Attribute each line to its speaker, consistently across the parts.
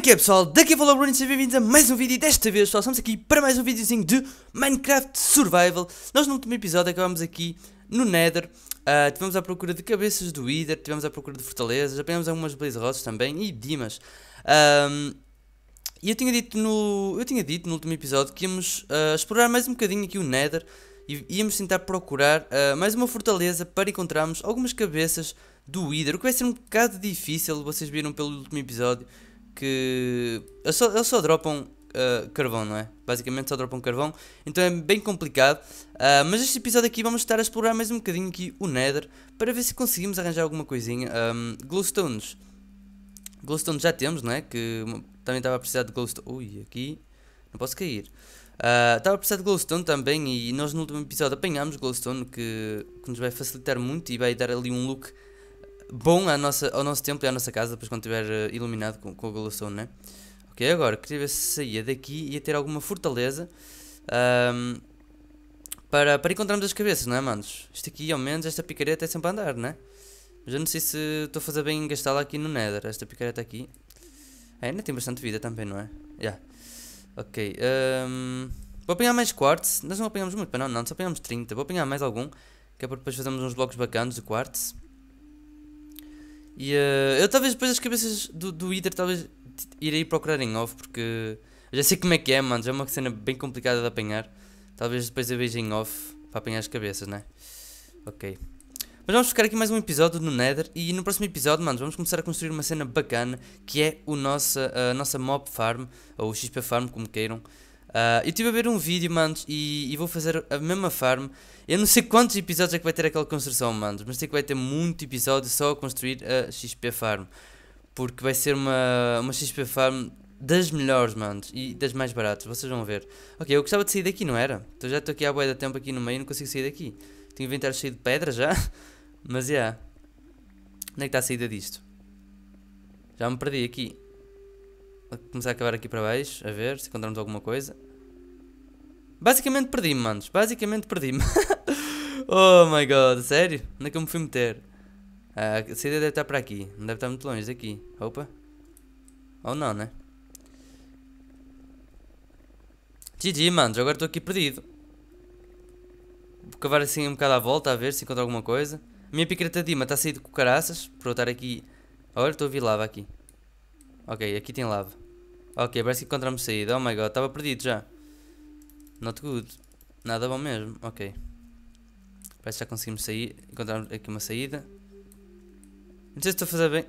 Speaker 1: Como é que é pessoal? Daqui é o Bruno, sejam bem-vindos a mais um vídeo e desta vez pessoal, estamos aqui para mais um videozinho de Minecraft Survival Nós no último episódio acabámos aqui no Nether uh, Tivemos à procura de cabeças do Wither, tivemos à procura de fortalezas, apanhamos algumas Blaze Roses também e Dimas um, E eu tinha, dito no, eu tinha dito no último episódio que íamos uh, explorar mais um bocadinho aqui o Nether E íamos tentar procurar uh, mais uma fortaleza para encontrarmos algumas cabeças do Wither O que vai ser um bocado difícil, vocês viram pelo último episódio que eles só, eles só dropam uh, carvão, não é? Basicamente só dropam carvão, então é bem complicado. Uh, mas neste episódio aqui vamos estar a explorar mais um bocadinho aqui o Nether para ver se conseguimos arranjar alguma coisinha. Um, ah, glowstones. Glowstones já temos, não é? Que também estava a precisar de glowstone. Ui, aqui não posso cair. Uh, estava a precisar de glowstone também e nós no último episódio apanhámos glowstone que, que nos vai facilitar muito e vai dar ali um look bom à nossa, ao nosso templo e à nossa casa, depois quando estiver eh, iluminado com, com a não né? Ok, agora queria ver se saía daqui e ia ter alguma fortaleza um, para, para encontrarmos as cabeças, não é, manos? Isto aqui, ao menos, esta picareta é sempre a andar, né? Mas eu não sei se estou a fazer bem em gastá-la aqui no Nether, esta picareta aqui. É, ainda tem bastante vida também, não é? Já. Yeah. Ok. Um, vou apanhar mais quartos Nós não apanhamos muito, não, não, só apanhamos 30. Vou apanhar mais algum, que é para depois fazermos uns blocos bacanos de quartos e uh, eu talvez depois as cabeças do, do Iter talvez irei procurar em off porque já sei como é que é, mano. Já é uma cena bem complicada de apanhar. Talvez depois eu veja em off para apanhar as cabeças, né? Ok. Mas vamos ficar aqui mais um episódio no Nether e no próximo episódio, mano, vamos começar a construir uma cena bacana que é o nossa, a nossa Mob Farm, ou XP Farm, como queiram. Uh, eu estive a ver um vídeo, manos, e, e, vou fazer a mesma farm. Eu não sei quantos episódios é que vai ter aquela construção, manos, mas sei que vai ter muito episódio só a construir a XP Farm. Porque vai ser uma, uma XP Farm das melhores, manos, e das mais baratas, vocês vão ver. Ok, eu gostava de sair daqui, não era? Então já estou aqui há boia de tempo aqui no meio e não consigo sair daqui. Tenho inventário cheio de pedra já, mas é. Yeah. Onde é que está a saída disto? Já me perdi aqui começar a acabar aqui para baixo, a ver se encontramos alguma coisa. Basicamente perdi-me, manos. Basicamente perdi-me. oh my god, sério? Onde é que eu me fui meter? Ah, a saída deve estar para aqui. Não deve estar muito longe daqui. Opa. Ou não, né? GG, manos. Agora estou aqui perdido. Vou cavar assim um bocado à volta a ver se encontro alguma coisa. A minha picareta Dima está saída com caraças por eu estar aqui. Olha, estou a vir lava aqui. Ok, aqui tem lava. Ok, parece que encontramos saída. Oh my god, estava perdido já. Not good. Nada bom mesmo. Ok. Parece que já conseguimos sair. Encontramos aqui uma saída. Não sei se estou a fazer bem.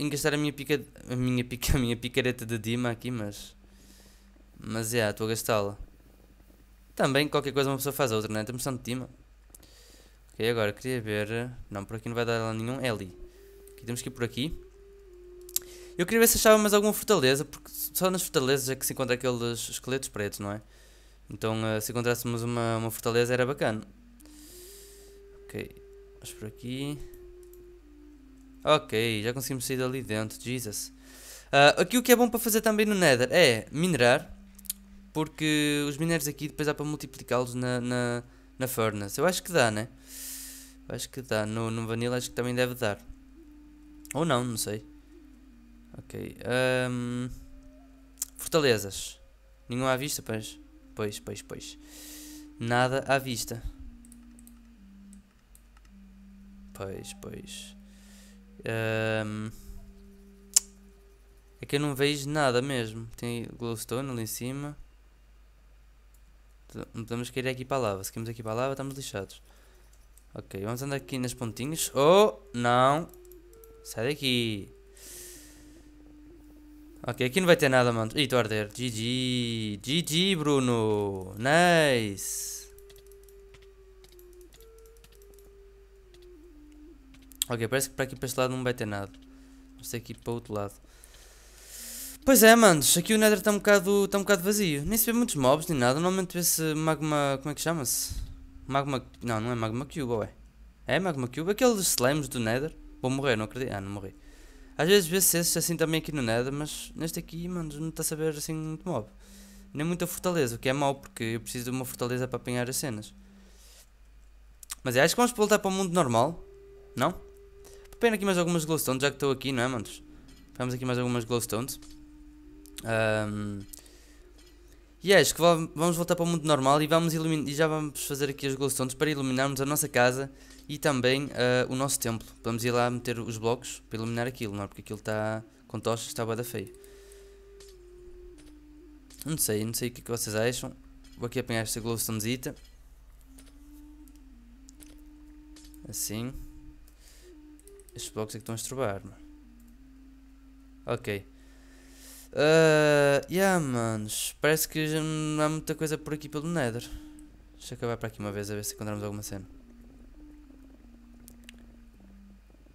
Speaker 1: Engastar a minha pica. A minha pica. A minha picareta de Dima aqui, mas. Mas é, yeah, estou a gastá-la. Também qualquer coisa uma pessoa faz a outra, não é? Temos tanto Dima. Ok, agora queria ver. Não, por aqui não vai dar lá nenhum. É ali. Aqui temos que ir por aqui. Eu queria ver se achava mais alguma fortaleza, porque só nas fortalezas é que se encontra aqueles esqueletos pretos, não é? Então eh, se encontrássemos uma, uma fortaleza era bacana. Ok, vamos por aqui. Ok, já conseguimos sair dali dentro, Jesus. Uh, aqui o que é bom para fazer também no Nether é minerar, porque os minérios aqui depois dá para multiplicá-los na, na, na furnace. Eu acho que dá, né? Eu acho que dá. No, no Vanilla acho que também deve dar. Ou não, não sei. Ok. Um, fortalezas. Nenhum à vista, pois. Pois, pois, pois. Nada à vista. Pois, pois. Um, é que eu não vejo nada mesmo. Tem glowstone ali em cima. Não podemos cair aqui para a lava. Se queremos aqui para a lava, estamos lixados. Ok, vamos andar aqui nas pontinhas. Oh, não. Sai daqui. Ok, aqui não vai ter nada, mano. Ih, estou a arder. GG. GG, Bruno. Nice. Ok, parece que para aqui para este lado não vai ter nada. Vamos ter aqui para o outro lado. Pois é, manos, aqui o Nether está um bocado, está um bocado vazio. Nem se vê muitos mobs nem nada. Normalmente vê-se magma. Como é que chama-se? Magma. Não, não é magma cube, ué. É magma cube? Aqueles slams do Nether. Vou morrer, não acredito. Ah, não morri. Às vezes vê-se esses assim também aqui no Nether, mas neste aqui, mano, não está a saber assim muito mob. Nem muita fortaleza, o que é mau, porque eu preciso de uma fortaleza para apanhar as cenas. Mas é, acho que vamos voltar para o mundo normal, não? Pena aqui mais algumas glowstones, já que estou aqui, não é, manos? Vamos aqui mais algumas glowstones. Um, e acho que vamos voltar para o mundo normal e, vamos e já vamos fazer aqui as glowstones para iluminarmos a nossa casa e também uh, o nosso templo. Vamos ir lá meter os blocos para iluminar aquilo, não é? Porque aquilo está com tochas, está bada feio. Não sei, não sei o que, é que vocês acham. Vou aqui apanhar esta glowstonezita. Assim. Estes blocos é que estão a estrobar Ok. Uh, yeah, manos. Parece que já não há muita coisa por aqui pelo Nether. Deixa eu acabar para aqui uma vez a ver se encontramos alguma cena.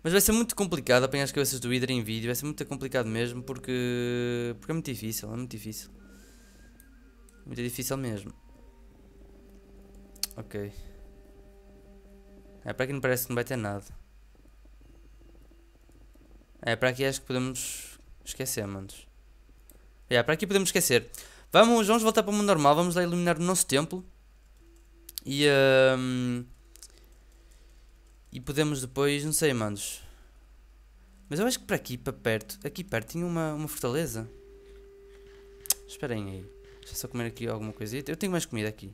Speaker 1: Mas vai ser muito complicado apanhar as cabeças do Hydra em vídeo. Vai ser muito complicado mesmo porque. Porque é muito difícil, é muito difícil. Muito difícil mesmo. Ok. É para aqui não parece que não vai ter nada. É para aqui acho que podemos esquecer, manos. Yeah, para aqui podemos esquecer. Vamos, vamos voltar para o mundo normal, vamos lá iluminar o nosso templo. E, um, e podemos depois, não sei, manos. Mas eu acho que para aqui, para perto, aqui perto tinha uma, uma fortaleza. Esperem aí. Deixa eu só comer aqui alguma coisita. Eu tenho mais comida aqui.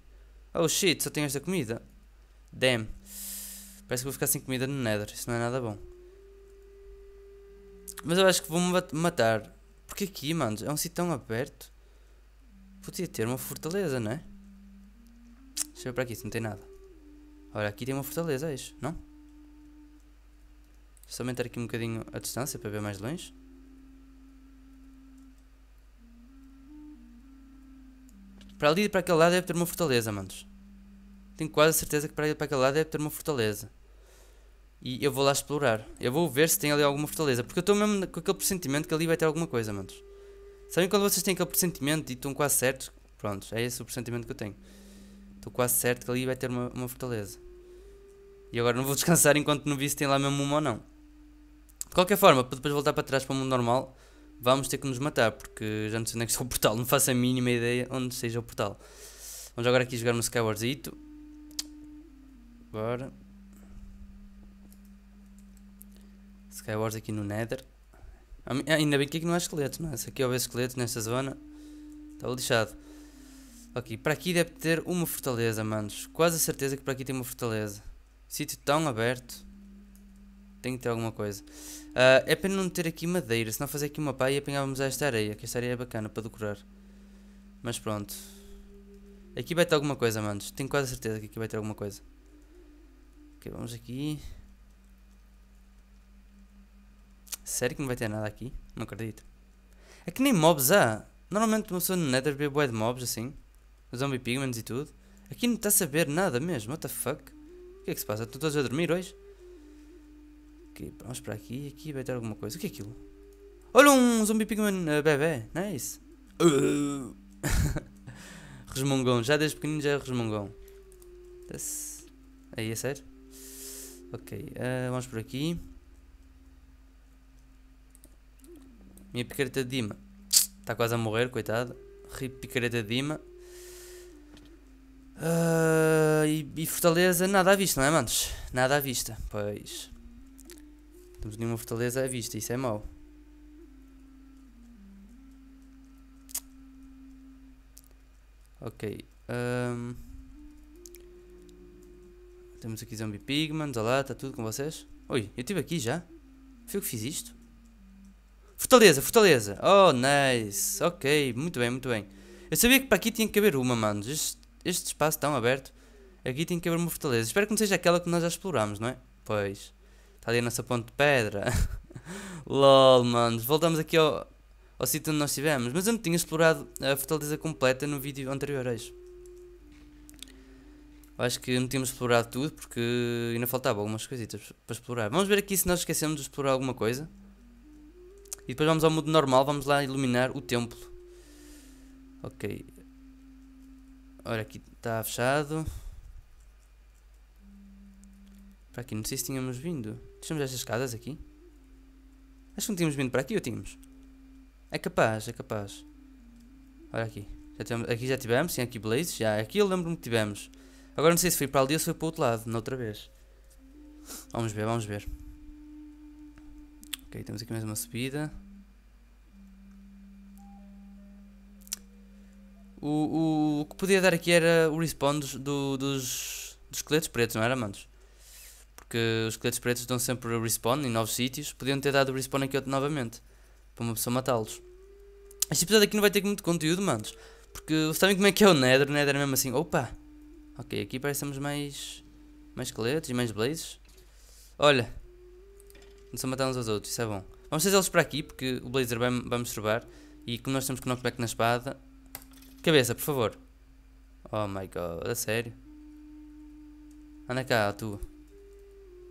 Speaker 1: Oh shit, só tenho esta comida. Damn. Parece que vou ficar sem comida no Nether. Isso não é nada bom. Mas eu acho que vou-me matar. Porque aqui, mano, é um sítio tão aberto. Podia ter uma fortaleza, não é? Deixa eu ver para aqui, se não tem nada. Olha, aqui tem uma fortaleza, é isso, não? Deixa eu aumentar aqui um bocadinho a distância para ver mais longe. Para ali e para aquele lado deve ter uma fortaleza, manos. Tenho quase certeza que para ali e para aquele lado deve ter uma fortaleza. E eu vou lá explorar. Eu vou ver se tem ali alguma fortaleza. Porque eu estou mesmo com aquele pressentimento que ali vai ter alguma coisa, manos. Sabem quando vocês têm aquele pressentimento e estão quase certos? Pronto, é esse o pressentimento que eu tenho. Estou quase certo que ali vai ter uma, uma fortaleza. E agora não vou descansar enquanto não vi se tem lá mesmo uma ou não. De qualquer forma, para depois voltar para trás para o mundo normal, vamos ter que nos matar, porque já não sei onde é que está o portal, não faço a mínima ideia onde seja o portal. Vamos agora aqui jogar no Skywarzito. Bora. Skywars aqui no Nether. Ainda bem que aqui não há esqueleto, não é? Se aqui houver esqueleto nesta zona, estava lixado. Ok, para aqui deve ter uma fortaleza, manos. Quase a certeza que para aqui tem uma fortaleza. Sítio tão aberto. Tem que ter alguma coisa. Uh, é pena não ter aqui madeira, senão fazer aqui uma pá e apanhávamos esta areia, que esta areia é bacana para decorar. Mas pronto. Aqui vai ter alguma coisa, manos. Tenho quase certeza que aqui vai ter alguma coisa. Ok, vamos aqui. Sério que não vai ter nada aqui? Não acredito. É que nem mobs há. Normalmente uma pessoa no Nether vê bué de mobs assim. Zombie pigments e tudo. Aqui não está a saber nada mesmo. What the fuck? O que é que se passa? Estão todos a dormir hoje? Ok, vamos para aqui. Aqui vai ter alguma coisa. O que é aquilo? Olha um zombie pigman uh, eh, bebê. Nice. É uh. resmungão. Já desde pequenino já é resmungão. Aí é sério? Ok. Uh, vamos por aqui. Minha picareta Dima. Está quase a morrer, coitado. Rip picareta Dima. Uh, e, e, Fortaleza, nada à vista, não é, manos? Nada à vista. Pois. temos nenhuma Fortaleza à vista, isso é mau. Ok. Um, temos aqui Zombie Pigmans. Olá, está tudo com vocês? Oi, eu estive aqui já? Foi eu que fiz isto? Fortaleza, Fortaleza. Oh, nice. Ok, muito bem, muito bem. Eu sabia que para aqui tinha que haver uma, mano. Este, este espaço tão aberto. Aqui tinha que haver uma fortaleza. Espero que não seja aquela que nós já explorámos, não é? Pois. Está ali a nossa ponte de pedra. LOL, manos. Voltamos aqui ao, ao sítio onde nós estivemos. Mas eu não tinha explorado a fortaleza completa no vídeo anterior a isso. Acho que não tínhamos explorado tudo porque ainda faltava algumas coisitas para explorar. Vamos ver aqui se nós esquecemos de explorar alguma coisa. E depois vamos ao modo normal, vamos lá iluminar o templo. Ok. Olha, aqui está fechado. Para aqui, não sei se tínhamos vindo. Deixamos estas escadas aqui. Acho que não tínhamos vindo para aqui ou tínhamos? É capaz, é capaz. Olha aqui. Já tivemos, aqui já tivemos, sim, aqui Blaze. Já, aqui eu lembro-me que tivemos. Agora não sei se foi para ali ou se foi para o outro lado, outra vez. Vamos ver, vamos ver. Ok, temos aqui mais uma subida. O, o, o que podia dar aqui era o respawn dos, do, dos, dos esqueletos pretos, não era, manos? Porque os esqueletos pretos dão sempre respawn em novos sítios. Podiam ter dado respawn aqui outro novamente. Para uma pessoa matá-los. Este episódio aqui não vai ter muito conteúdo, manos. Porque sabem como é que é o Nether? O Nether é mesmo assim, opa! Ok, aqui parecemos mais... Mais esqueletos e mais blazes. Olha, não a matar uns aos outros, isso é bom. Vamos trazer eles para aqui, porque o Blazer vai, vai me estrobar. E como nós temos que knockback na espada... Cabeça, por favor. Oh my god, a sério? Anda cá, tu.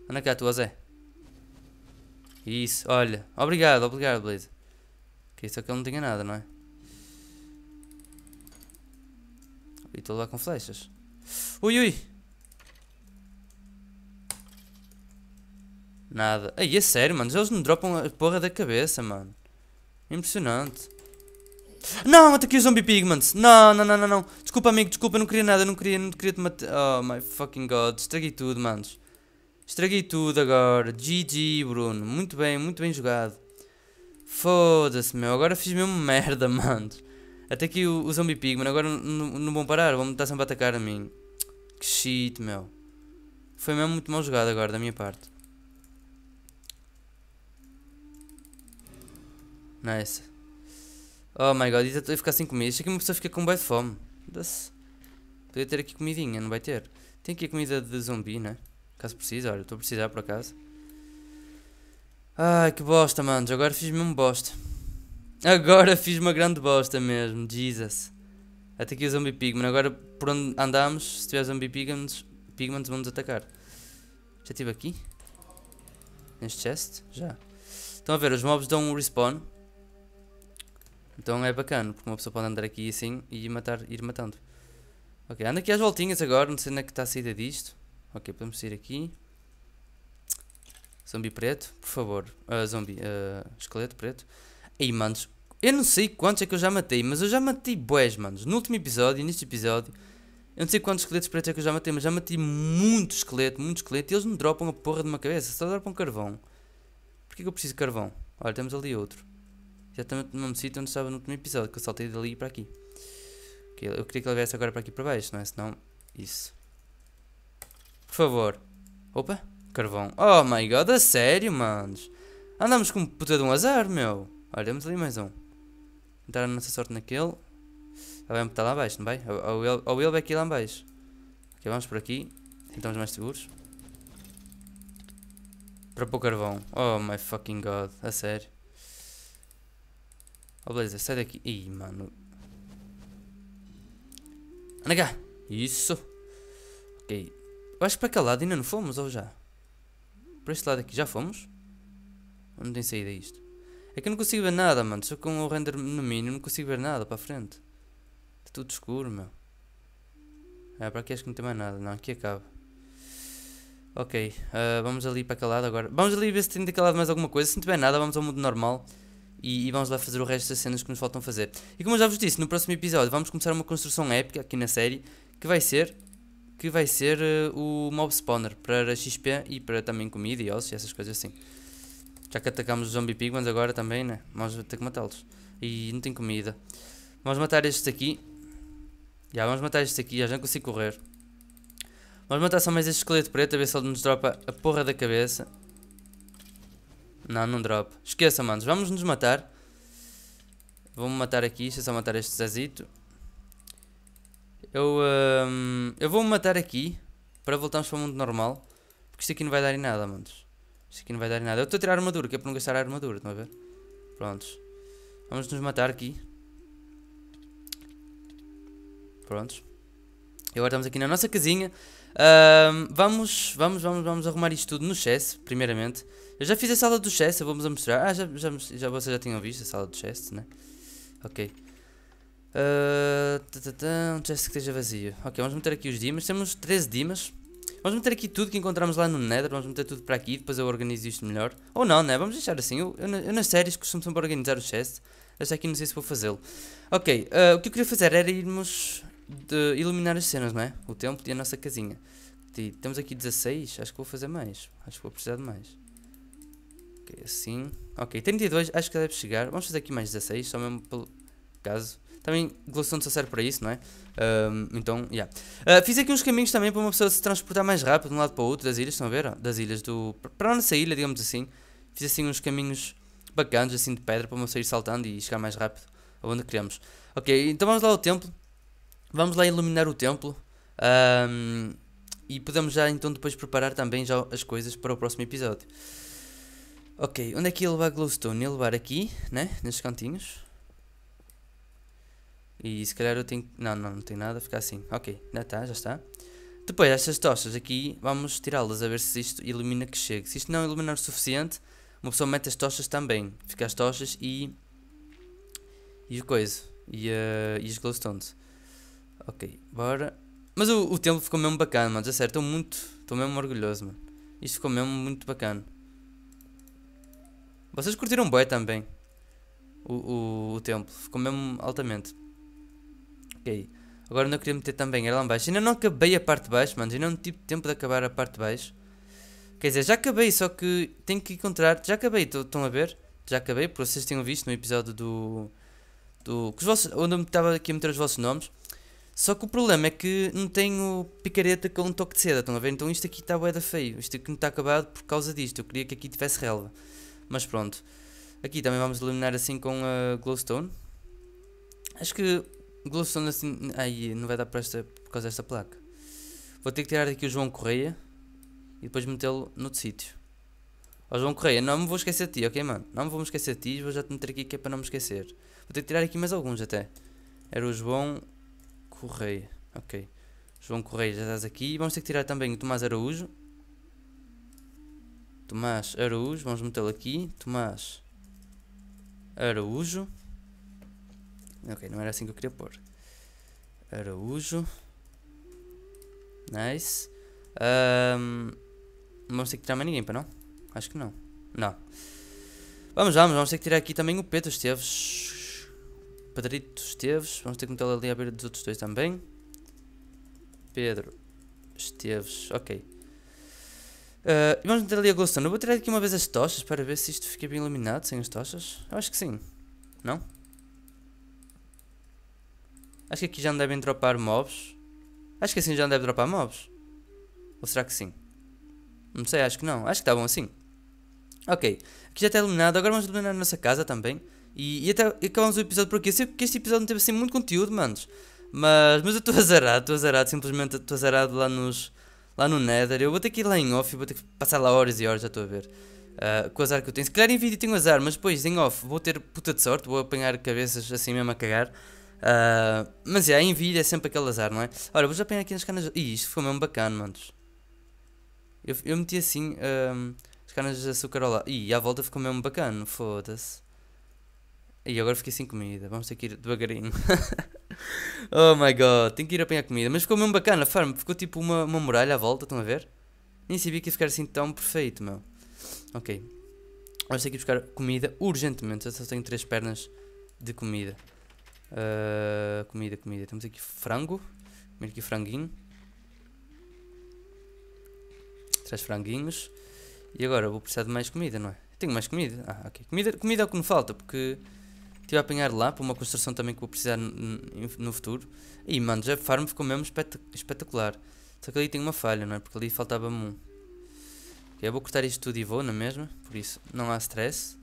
Speaker 1: Anda cá, tu, Zé. Isso, olha. Obrigado, obrigado, Blazer. Que isso é que ele não tinha nada, não é? E estou lá com flechas. Ui, ui! Nada. Aí, é sério, mano. Eles me dropam a porra da cabeça, mano. Impressionante. Não, ataquei o zombie pigments. Não, não, não, não, não. Desculpa, amigo. Desculpa, não queria nada. Não queria, não queria te matar. Oh, my fucking god. Estraguei tudo, manos. Estraguei tudo agora. GG, Bruno. Muito bem, muito bem jogado. Foda-se, meu. Agora fiz mesmo merda, manos. Até aqui o, o zombie pigman. Agora não vão parar. vão estar sempre a atacar a mim. Que shit, meu. Foi mesmo muito mal jogado agora, da minha parte. Nice. Oh my god, ainda estou é ficar sem comida. Isto aqui uma pessoa fica com um bem de fome. Podia ter aqui comidinha, não vai ter? Tem aqui a comida de zumbi, né? Caso precise, olha, estou a precisar por acaso. Ai, que bosta, mano. Agora fiz me um bosta. Agora fiz uma grande bosta mesmo. Jesus. Até aqui o zombie pigman. Agora por onde andamos, se tiver zombie pigments, pigments vão nos atacar. Já estive aqui? Neste chest? Já. Estão a ver, os mobs dão um respawn. Então é bacana, porque uma pessoa pode andar aqui assim e matar, ir matando. Ok, anda aqui às voltinhas agora, não sei onde é que está a saída disto. Ok, podemos sair aqui. Zombie preto, por favor. Uh, ah, zombie, uh, ah, esqueleto preto. aí, manos, eu não sei quantos é que eu já matei, mas eu já matei boés, manos. No último episódio neste episódio, eu não sei quantos esqueletos pretos é que eu já matei, mas já matei muito esqueleto, muito esqueleto. E eles não dropam a porra de uma cabeça, só dropam carvão. Porquê que eu preciso de carvão? Olha, temos ali outro exatamente no mesmo sítio onde estava no último episódio, que eu saltei dali para aqui. Eu queria que ele viesse agora para aqui para baixo, não é? Senão, isso. Por favor. Opa, carvão. Oh my god, a sério, manos. Andamos com puta de um azar, meu. Olha, temos ali mais um. Entrar a nossa sorte naquele. Ele vai estar lá abaixo, não vai? Ou ele, ou ele vai aqui lá embaixo Ok, vamos por aqui. Então mais seguros. Para pôr carvão. Oh my fucking god, a sério oh, beleza, sai daqui. Ih, mano. Anda cá. Isso. Ok. Eu acho que para aquele lado ainda não fomos, ou já? Para este lado aqui, já fomos? não tem saída isto? É que eu não consigo ver nada, mano. Só com o render no mínimo, não consigo ver nada para a frente. Está tudo escuro, meu. É para aqui acho que não tem mais nada. Não, aqui acaba. Ok, uh, vamos ali para aquele lado agora. Vamos ali ver se tem daquele lado mais alguma coisa. Se não tiver nada, vamos ao mundo normal e, e, vamos lá fazer o resto das cenas que nos faltam fazer. E como eu já vos disse, no próximo episódio vamos começar uma construção épica aqui na série, que vai ser que vai ser uh, o mob spawner para XP e para também comida e ossos e essas coisas assim. Já que atacamos os zombie pigmans agora também, né? Vamos ter que matá-los. E não tem comida. Vamos matar estes aqui. Já, vamos matar estes aqui. Já, já não consigo correr. Vamos matar só mais este esqueleto preto, a ver se ele nos dropa a porra da cabeça. Não, não drop. Esqueça, manos. Vamos nos matar. Vou-me matar aqui. Deixa só matar este Zezito. Eu, um, eu vou-me matar aqui. Para voltarmos para o mundo normal. Porque isto aqui não vai dar em nada, manos. Isto aqui não vai dar em nada. Eu estou a tirar a armadura, que é para não gastar a armadura, estão a ver? Prontos. Vamos nos matar aqui. Prontos. E agora estamos aqui na nossa casinha. Um, vamos, vamos, vamos, vamos arrumar isto tudo no chess, primeiramente. Eu já fiz a sala do chest, vamos a mostrar. Ah, já, já, já, vocês já tinham visto a sala do chest, né? Ok. Ah, um chest que esteja vazio. Ok, vamos meter aqui os dimas. Temos 13 dimas. Vamos meter aqui tudo que encontramos lá no Nether. Vamos meter tudo para aqui. Depois eu organizo isto melhor. Ou não, né? Vamos deixar assim. Eu, eu, eu nas séries costumo sempre organizar o chest. Esta aqui não sei se vou fazê-lo. Ok, uh, o que eu queria fazer era irmos de iluminar as cenas, não é? O tempo e a nossa casinha. temos aqui 16. Acho que vou fazer mais. Acho que vou precisar de mais. Ok, assim. Ok, 32, acho que deve chegar. Vamos fazer aqui mais 16, só mesmo pelo caso. Também glowstone só serve para isso, não é? Um, então, já. Yeah. Uh, fiz aqui uns caminhos também para uma pessoa se transportar mais rápido de um lado para o outro das ilhas, estão a ver? Das ilhas do... Para a nossa ilha, digamos assim. Fiz assim uns caminhos bacanas assim de pedra, para uma pessoa ir saltando e chegar mais rápido aonde queremos. Ok, então vamos lá ao templo. Vamos lá iluminar o templo. Um, e podemos já então depois preparar também já as coisas para o próximo episódio. Ok, onde é que ia levar glowstone? Ia levar aqui, né? Nestes cantinhos. E se calhar eu tenho... Não, não, não tem nada, fica assim. Ok, já está, já está. Depois, estas tochas aqui, vamos tirá-las a ver se isto ilumina que chega. Se isto não iluminar o suficiente, uma pessoa mete as tochas também. Fica as tochas e... E o coisa. E, uh, e os glowstones. Ok, bora. Mas o, o tempo ficou mesmo bacana, mano. Já certo, estou muito... Estou mesmo orgulhoso, mano. Isto ficou mesmo muito bacana. Vocês curtiram boi também o, o, o templo, ficou mesmo altamente. Ok, agora onde eu queria meter também era lá embaixo. Ainda não acabei a parte de baixo, mano, ainda não tive tempo de acabar a parte de baixo. Quer dizer, já acabei, só que tenho que encontrar. Já acabei, estão a ver? Já acabei, porque vocês tinham visto no episódio do. do que os vossos, onde eu estava aqui a meter os vossos nomes. Só que o problema é que não tenho picareta com um toque de seda, estão a ver? Então isto aqui está bué da feio, isto aqui não está acabado por causa disto, eu queria que aqui tivesse relva. Mas pronto. Aqui também vamos eliminar assim com a Glowstone. Acho que Glowstone assim... Ai, não vai dar para esta, por causa desta placa. Vou ter que tirar daqui o João Correia. E depois metê-lo noutro sítio. Ó João Correia, não me vou esquecer de ti, ok mano? Não me vou esquecer de ti, vou já te meter aqui que é para não me esquecer. Vou ter que tirar aqui mais alguns até. Era o João Correia, ok. João Correia, já estás aqui. Vamos ter que tirar também o Tomás Araújo. Tomás Araújo, vamos metê-lo aqui, Tomás Araújo. Ok, não era assim que eu queria pôr. Araújo. Nice. Um, não vamos ter que tirar mais ninguém, para não? Acho que não. Não. Vamos, vamos, vamos ter que tirar aqui também o Pedro Esteves. Pedrito Esteves. Vamos ter que metê-lo ali à beira dos outros dois também. Pedro Esteves. Ok. Uh, vamos meter ali a glowstone. Eu vou tirar aqui uma vez as tochas para ver se isto fica bem iluminado sem as tochas. Eu acho que sim. Não? Acho que aqui já não devem dropar mobs. Acho que assim já não deve dropar mobs. Ou será que sim? Não sei, acho que não. Acho que está bom assim. Ok. Aqui já está iluminado. Agora vamos iluminar a nossa casa também. E, e até acabamos o episódio por aqui. Eu sei que este episódio não teve assim muito conteúdo, manos. Mas, mas eu estou azarado, estou azarado, simplesmente estou azarado lá nos, lá no Nether. Eu vou ter que ir lá em off e vou ter que passar lá horas e horas, já estou a ver. Uh, com o azar que eu tenho. Se calhar em vídeo tenho azar, mas depois em off vou ter puta de sorte, vou apanhar cabeças assim mesmo a cagar. Uh, mas é, em vídeo é sempre aquele azar, não é? Ora, vou já apanhar aqui nas canas. Ih, isto foi mesmo bacana, manos. Eu, eu meti assim ah, as canas de açúcar lá. Ih, à volta ficou mesmo bacana, foda-se. E agora fiquei sem comida, vamos ter que ir devagarinho. oh my god, tenho que ir apanhar comida. Mas ficou mesmo bacana, farm. Ficou tipo uma, uma muralha à volta, estão a ver? Nem sabia que ia ficar assim tão perfeito, meu. Ok. Vamos ter que buscar comida urgentemente. Eu só tenho três pernas de comida. Uh, comida, comida. Temos aqui frango. Comer aqui franguinho. Três franguinhos. E agora vou precisar de mais comida, não é? Tenho mais comida. Ah, ok. Comida, comida é o que me falta, porque Estive a apanhar lá para uma construção também que vou precisar no futuro. E mano, já a farm ficou mesmo espetacular. Só que ali tem uma falha, não é? Porque ali faltava-me um. Eu vou cortar isto tudo e vou, na é mesma? Por isso, não há stress.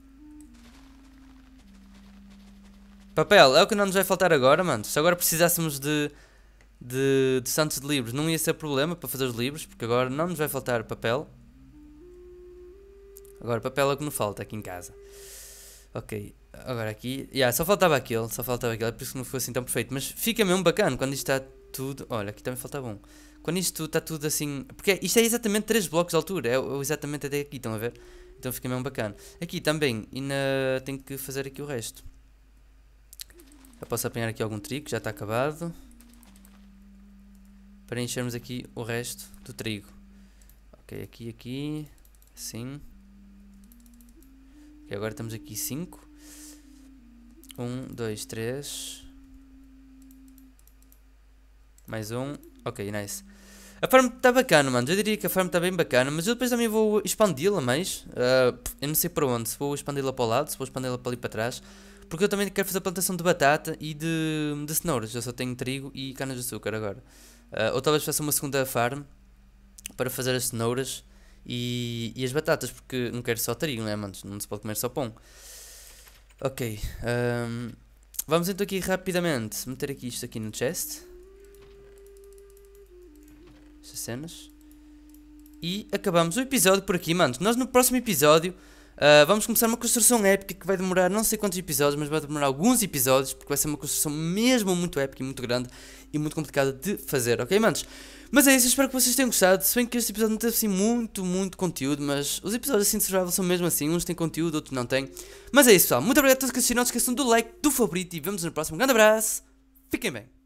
Speaker 1: Papel, é o que não nos vai faltar agora, mano. Se agora precisássemos de, de, de santos de livros, não ia ser problema para fazer os livros, porque agora não nos vai faltar papel. Agora, papel é o que não falta aqui em casa. Ok. Agora aqui. Yeah, só faltava aquele, só faltava aquele, é por isso que não foi assim tão perfeito. Mas fica mesmo bacana quando isto está tudo. Olha, aqui também faltava um. Quando isto está tudo assim. Porque isto é exatamente 3 blocos de altura, é, é exatamente até aqui, estão a ver? Então fica mesmo bacana. Aqui também, e na... tenho que fazer aqui o resto. Já posso apanhar aqui algum trigo, já está acabado. Para enchermos aqui o resto do trigo. Ok, aqui, aqui. Assim. E agora temos aqui 5. Um, dois, três. Mais um. Ok, nice. A farm está bacana, mano. Eu diria que a farm está bem bacana, mas eu depois também vou expandi-la mais. Uh, eu não sei para onde. Se vou expandi-la para o lado, se vou expandi-la para ali para trás. Porque eu também quero fazer plantação de batata e de, de cenouras. Eu só tenho trigo e canas-de-açúcar agora. Uh, ou talvez faça uma segunda farm para fazer as cenouras e, e as batatas, porque não quero só trigo, né, mano? Não se pode comer só pão. Ok. Um, ehm, vamos então aqui rapidamente meter aqui isto aqui no chest. Estas cenas. E acabamos o episódio por aqui, manos. Nós no próximo episódio uh, vamos começar uma construção épica que vai demorar não sei quantos episódios, mas vai demorar alguns episódios, porque vai ser uma construção mesmo muito épica e muito grande e muito complicada de fazer, ok, manos? Mas é isso, espero que vocês tenham gostado. Se bem que este episódio não teve assim muito, muito conteúdo, mas os episódios assim de Survival são mesmo assim, uns têm conteúdo, outros não têm. Mas é isso, pessoal. Muito obrigado a todos que assistiram. Não se esqueçam do like, do favorito e vemos no próximo. Um grande abraço, fiquem bem.